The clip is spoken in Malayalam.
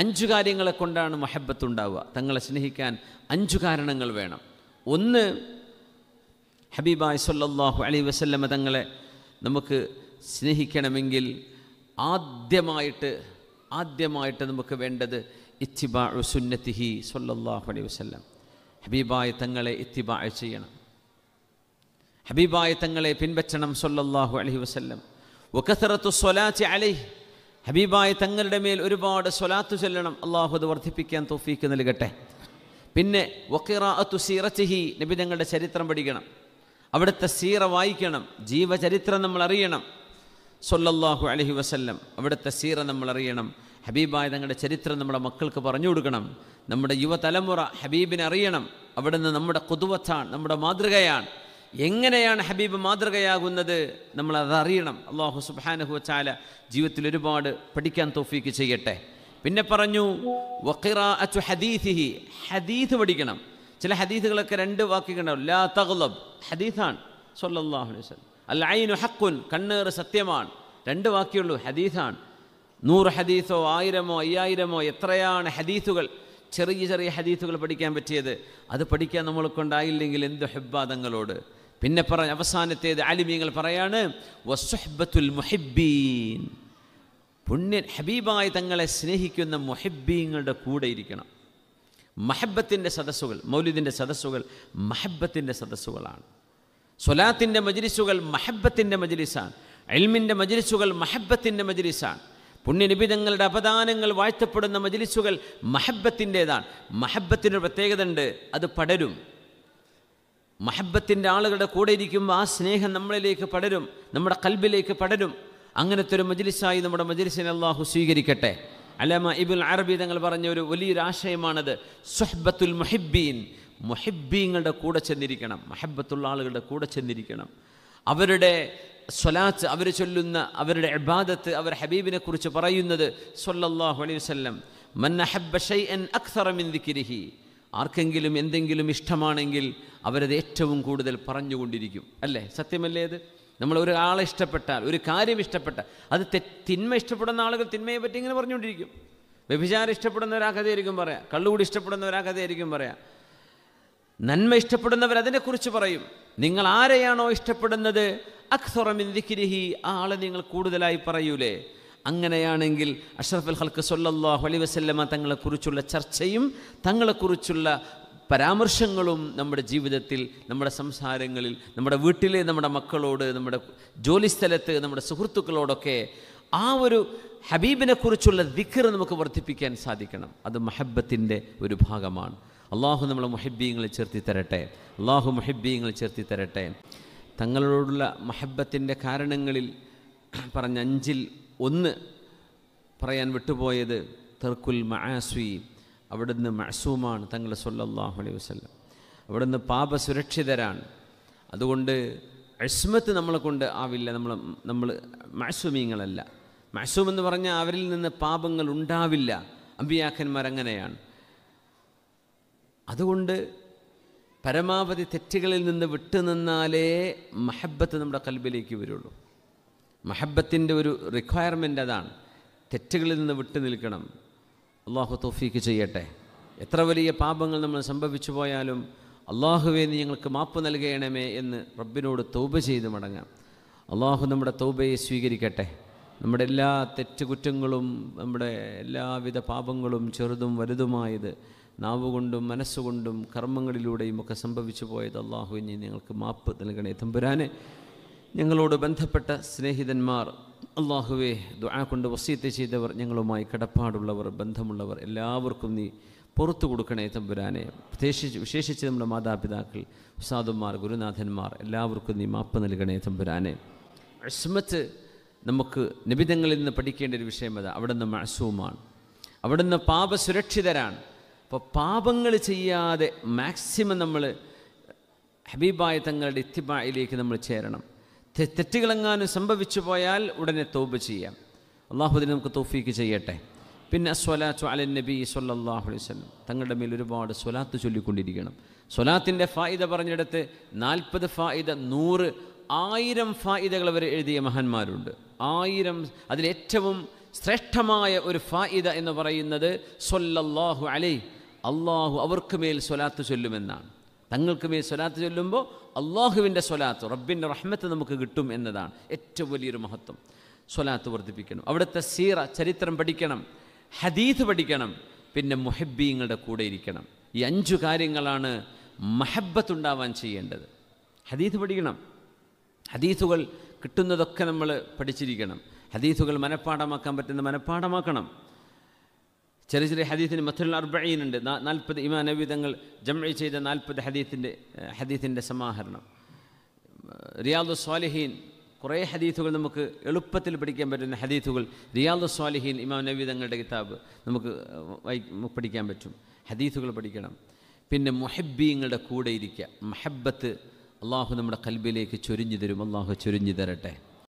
അഞ്ചു കാര്യങ്ങളെ കൊണ്ടാണ് മഹബത്ത് ഉണ്ടാവുക തങ്ങളെ സ്നേഹിക്കാൻ അഞ്ചു കാരണങ്ങൾ വേണം ഒന്ന് ഹബീബായ് സല്ലാഹു അലി വസല്ലമ തങ്ങളെ നമുക്ക് സ്നേഹിക്കണമെങ്കിൽ ആദ്യമായിട്ട് ആദ്യമായിട്ട് നമുക്ക് വേണ്ടത് ഇത്തിബാ സുന്നത്തിഹി സല്ലാഹു അലി വസല്ലം ഹബീബായ തങ്ങളെ ഇത്തിബാ ചെയ്യണം ഹബീബായ തങ്ങളെ പിൻപറ്റണം സല്ലാഹു അലൈഹി വസ്ല്ലം ഒക്കെ സ്വലാറ്റ് അലൈഹി ഹബീബായ തങ്ങളുടെ മേൽ ഒരുപാട് സ്വലാത്തു ചൊല്ലണം അള്ളാഹു അത് വർദ്ധിപ്പിക്കാൻ തോഫീക്ക് നൽകട്ടെ പിന്നെ വക്കിറാഅത്തു സീറത്തിഹി നബി തങ്ങളുടെ ചരിത്രം പഠിക്കണം അവിടുത്തെ സീറ വായിക്കണം ജീവചരിത്രം നമ്മൾ അറിയണം സൊല്ലാഹു അലഹി വസല്ലം അവിടുത്തെ സീറ നമ്മൾ അറിയണം ഹബീബായ തങ്ങളുടെ ചരിത്രം നമ്മുടെ മക്കൾക്ക് പറഞ്ഞു കൊടുക്കണം നമ്മുടെ യുവതലമുറ ഹബീബിനെ അറിയണം അവിടുന്ന് നമ്മുടെ കൊതുവത്താണ് നമ്മുടെ മാതൃകയാണ് എങ്ങനെയാണ് ഹബീബ് മാതൃകയാകുന്നത് നമ്മൾ അതറിയണം അള്ളാഹു സുബാനഹു വച്ചാല ജീവിതത്തിൽ ഒരുപാട് പഠിക്കാൻ തോഫീക്ക് ചെയ്യട്ടെ പിന്നെ പറഞ്ഞു വക്കിറ അച്ചു ഹദീസ് പഠിക്കണം ചില ഹദീസുകളൊക്കെ രണ്ട് വാക്കിക്കുണ്ടാവും ലാ തഗ്ലബ് ഹദീസാണ് സൊല്ലാഹു അലൈഹി അൽ ഐനു ഹക്കുൻ കണ്ണേറ് സത്യമാണ് രണ്ട് വാക്കിയുള്ളൂ ഹദീസാണ് നൂറ് ഹദീസോ ആയിരമോ അയ്യായിരമോ എത്രയാണ് ഹദീസുകൾ ചെറിയ ചെറിയ ഹദീസുകൾ പഠിക്കാൻ പറ്റിയത് അത് പഠിക്കാൻ നമ്മളെ കൊണ്ടായില്ലെങ്കിൽ എന്ത് ഹെബ്ബാദങ്ങളോട് പിന്നെ പറഞ്ഞ അവസാനത്തേത് ആലിമീങ്ങൾ പറയാണ് വസുഹബത്തുൽ മുഹിബീൻ പുണ്യൻ ഹബീബായി തങ്ങളെ സ്നേഹിക്കുന്ന മുഹിബീങ്ങളുടെ കൂടെ ഇരിക്കണം മഹബത്തിൻ്റെ സദസ്സുകൾ മൗലിദിൻ്റെ സദസ്സുകൾ മഹബത്തിൻ്റെ സദസ്സുകളാണ് സൊലാത്തിൻ്റെ മജ്ലിസുകൾ മഹബത്തിൻ്റെ മജ്ലിസാണ് അൽമിൻ്റെ മജ്ലിസുകൾ മഹബത്തിൻ്റെ മജ്ലിസാണ് പുണ്യനിബിതങ്ങളുടെ അപദാനങ്ങൾ വാഴ്ത്തപ്പെടുന്ന മജ്ലിസുകൾ മഹബത്തിൻ്റേതാണ് മഹബത്തിനൊരു പ്രത്യേകത ഉണ്ട് അത് പടരും മഹബത്തിൻ്റെ ആളുകളുടെ കൂടെ ഇരിക്കുമ്പോൾ ആ സ്നേഹം നമ്മളിലേക്ക് പടരും നമ്മുടെ കൽബിലേക്ക് പടരും അങ്ങനത്തെ ഒരു മജിലിസായി നമ്മുടെ മജിലിസിനെ അള്ളാഹു സ്വീകരിക്കട്ടെ അലമ ഇബുൽ അറബി തങ്ങൾ പറഞ്ഞ ഒരു വലിയൊരാശയമാണത് ആശയമാണത് സുഹബത്തുൽ മുഹിബ്ബീൻ മുഹിബ്ബീങ്ങളുടെ കൂടെ ചെന്നിരിക്കണം മഹബത്തുള്ള ആളുകളുടെ കൂടെ ചെന്നിരിക്കണം അവരുടെ സ്വലാത്ത് അവർ ചൊല്ലുന്ന അവരുടെ ഇബാദത്ത് അവർ ഹബീബിനെക്കുറിച്ച് പറയുന്നത് സൊല്ലാഹു അലൈഹി വസ്ലം മൻ അഹബ്ബ ഷൈ അൻ അക്സറമിൻ ദിക്കിരിഹി ആർക്കെങ്കിലും എന്തെങ്കിലും ഇഷ്ടമാണെങ്കിൽ അവരത് ഏറ്റവും കൂടുതൽ പറഞ്ഞുകൊണ്ടിരിക്കും അല്ലേ സത്യമല്ലേ അത് നമ്മൾ ഒരാളെ ഇഷ്ടപ്പെട്ടാൽ ഒരു കാര്യം ഇഷ്ടപ്പെട്ടാൽ അത് തെ തിന്മ ഇഷ്ടപ്പെടുന്ന ആളുകൾ തിന്മയെ പറ്റി ഇങ്ങനെ പറഞ്ഞുകൊണ്ടിരിക്കും വ്യഭിചാരം ഇഷ്ടപ്പെടുന്നവരാ കഥയായിരിക്കും പറയാം കള്ളുകൂടി ഇഷ്ടപ്പെടുന്നവരാ കഥയായിരിക്കും പറയാം നന്മ ഇഷ്ടപ്പെടുന്നവർ അതിനെക്കുറിച്ച് പറയും നിങ്ങൾ ആരെയാണോ ഇഷ്ടപ്പെടുന്നത് അക്സറമിൻ ദിക്കിരിഹി ആ ആളെ നിങ്ങൾ കൂടുതലായി പറയൂലേ അങ്ങനെയാണെങ്കിൽ അഷ്റഫുൽ ഹൽക്ക് സൊല്ലാഹു അലൈ വസല്ലമ തങ്ങളെക്കുറിച്ചുള്ള ചർച്ചയും തങ്ങളെക്കുറിച്ചുള്ള പരാമർശങ്ങളും നമ്മുടെ ജീവിതത്തിൽ നമ്മുടെ സംസാരങ്ങളിൽ നമ്മുടെ വീട്ടിലെ നമ്മുടെ മക്കളോട് നമ്മുടെ ജോലിസ്ഥലത്ത് നമ്മുടെ സുഹൃത്തുക്കളോടൊക്കെ ആ ഒരു ഹബീബിനെക്കുറിച്ചുള്ള ദിക്കർ നമുക്ക് വർദ്ധിപ്പിക്കാൻ സാധിക്കണം അത് മഹബത്തിൻ്റെ ഒരു ഭാഗമാണ് അള്ളാഹു നമ്മളെ മുഹബ്ബീങ്ങളെ ചേർത്തി തരട്ടെ അള്ളാഹു മുഹബ്ബീങ്ങളെ ചേർത്തി തരട്ടെ തങ്ങളോടുള്ള മഹബത്തിൻ്റെ കാരണങ്ങളിൽ പറഞ്ഞ അഞ്ചിൽ ഒന്ന് പറയാൻ വിട്ടുപോയത് തെർക്കുൽ മഹാസ്വി അവിടുന്ന് മഹസൂമാണ് തങ്ങൾ സൊല്ലാഹു അലൈഹി വസ്ലം അവിടുന്ന് പാപസുരക്ഷിതരാണ് അതുകൊണ്ട് അസ്മത്ത് നമ്മളെ കൊണ്ട് ആവില്ല നമ്മൾ നമ്മൾ മഹസൂമീങ്ങളല്ല മാസൂമെന്ന് എന്ന് പറഞ്ഞാൽ അവരിൽ നിന്ന് പാപങ്ങൾ ഉണ്ടാവില്ല അമ്പിയാക്കന്മാർ അങ്ങനെയാണ് അതുകൊണ്ട് പരമാവധി തെറ്റുകളിൽ നിന്ന് വിട്ടുനിന്നാലേ മഹബത്ത് നമ്മുടെ കൽബിലേക്ക് വരുള്ളൂ മഹബത്തിൻ്റെ ഒരു റിക്വയർമെൻ്റ് അതാണ് തെറ്റുകളിൽ നിന്ന് വിട്ടു നിൽക്കണം അള്ളാഹു തോഫീക്ക് ചെയ്യട്ടെ എത്ര വലിയ പാപങ്ങൾ നമ്മൾ സംഭവിച്ചു പോയാലും അള്ളാഹുവേ നീ ഞങ്ങൾക്ക് മാപ്പ് നൽകണമേ എന്ന് റബ്ബിനോട് തൗബ ചെയ്ത് മടങ്ങാം അള്ളാഹു നമ്മുടെ തൗബയെ സ്വീകരിക്കട്ടെ നമ്മുടെ എല്ലാ തെറ്റുകുറ്റങ്ങളും നമ്മുടെ എല്ലാവിധ പാപങ്ങളും ചെറുതും വലുതുമായത് നാവുകൊണ്ടും മനസ്സുകൊണ്ടും കർമ്മങ്ങളിലൂടെയും ഒക്കെ സംഭവിച്ചു പോയത് അള്ളാഹു ഇനി നിങ്ങൾക്ക് മാപ്പ് നൽകണേ തമ്പുരാനെ ഞങ്ങളോട് ബന്ധപ്പെട്ട സ്നേഹിതന്മാർ അള്ളാഹുവെ ദുആ കൊണ്ട് വസീത്ത് ചെയ്തവർ ഞങ്ങളുമായി കടപ്പാടുള്ളവർ ബന്ധമുള്ളവർ എല്ലാവർക്കും നീ പുറത്തു കൊടുക്കണേ തമ്പുരാനെ പ്രത്യേകിച്ച് വിശേഷിച്ച് നമ്മുടെ മാതാപിതാക്കൾ ഉസാദുമാർ ഗുരുനാഥന്മാർ എല്ലാവർക്കും നീ മാപ്പ് നൽകണേ തമ്പുരാനെ അസ്മത്ത് നമുക്ക് നിബിതങ്ങളിൽ നിന്ന് പഠിക്കേണ്ട ഒരു വിഷയം അതാ അവിടുന്ന് മഴസൂമാണ് പാപ പാപസുരക്ഷിതരാണ് അപ്പോൾ പാപങ്ങൾ ചെയ്യാതെ മാക്സിമം നമ്മൾ ഹബീബായ തങ്ങളുടെ ഇത്തിബായിലേക്ക് നമ്മൾ ചേരണം തെറ്റുകളെങ്ങാനും സംഭവിച്ചു പോയാൽ ഉടനെ തോബ് ചെയ്യാം അള്ളാഹുദിനെ നമുക്ക് തോഫീക്ക് ചെയ്യട്ടെ പിന്നെ സ്വലാത്തു അലൻ നബി സല്ലാഹു അലൈഹി തങ്ങളുടെ മേൽ ഒരുപാട് സ്വലാത്ത് ചൊല്ലിക്കൊണ്ടിരിക്കണം സ്വലാത്തിൻ്റെ ഫായിദ പറഞ്ഞെടുത്ത് നാൽപ്പത് ഫായിദ നൂറ് ആയിരം ഫായിദകൾ വരെ എഴുതിയ മഹാന്മാരുണ്ട് ആയിരം അതിലേറ്റവും ശ്രേഷ്ഠമായ ഒരു ഫായിദ എന്ന് പറയുന്നത് സ്വല്ലല്ലാഹു അലൈ അള്ളാഹു അവർക്ക് മേൽ സ്വലാത്ത് ചൊല്ലുമെന്നാണ് തങ്ങൾക്ക് മേ സ്വലാത്ത് ചൊല്ലുമ്പോൾ അള്ളാഹുവിൻ്റെ സ്വലാത്ത് റബ്ബിൻ്റെ റഹ്മത്ത് നമുക്ക് കിട്ടും എന്നതാണ് ഏറ്റവും വലിയൊരു മഹത്വം സ്വലാത്ത് വർദ്ധിപ്പിക്കണം അവിടുത്തെ സീറ ചരിത്രം പഠിക്കണം ഹദീത് പഠിക്കണം പിന്നെ മുഹബ്ബീങ്ങളുടെ കൂടെ ഇരിക്കണം ഈ അഞ്ചു കാര്യങ്ങളാണ് ഉണ്ടാവാൻ ചെയ്യേണ്ടത് ഹദീത് പഠിക്കണം ഹദീസുകൾ കിട്ടുന്നതൊക്കെ നമ്മൾ പഠിച്ചിരിക്കണം ഹദീസുകൾ മനഃപ്പാഠമാക്കാൻ പറ്റുന്ന മനഃപ്പാഠമാക്കണം ചെറിയ ചെറിയ ഹദീത്തിന് മധുരൽ ഉണ്ട് നാൽപ്പത് ഇമാ നബിതങ്ങൾ ജംഇ ചെയ്ത നാൽപ്പത് ഹദീത്തിൻ്റെ ഹദീത്തിൻ്റെ സമാഹരണം റിയാദു സ്വാലിഹീൻ കുറേ ഹദീത്തുകൾ നമുക്ക് എളുപ്പത്തിൽ പഠിക്കാൻ പറ്റുന്ന ഹദീത്തുകൾ റിയാദു സ്വാലിഹീൻ ഇമാം നവീതങ്ങളുടെ കിതാബ് നമുക്ക് പഠിക്കാൻ പറ്റും ഹദീത്തുകൾ പഠിക്കണം പിന്നെ മൊഹബ്ബീങ്ങളുടെ കൂടെ ഇരിക്കുക മഹബത്ത് അള്ളാഹു നമ്മുടെ കൽബിലേക്ക് ചൊരിഞ്ഞു തരും അള്ളാഹു ചൊരിഞ്ഞു തരട്ടെ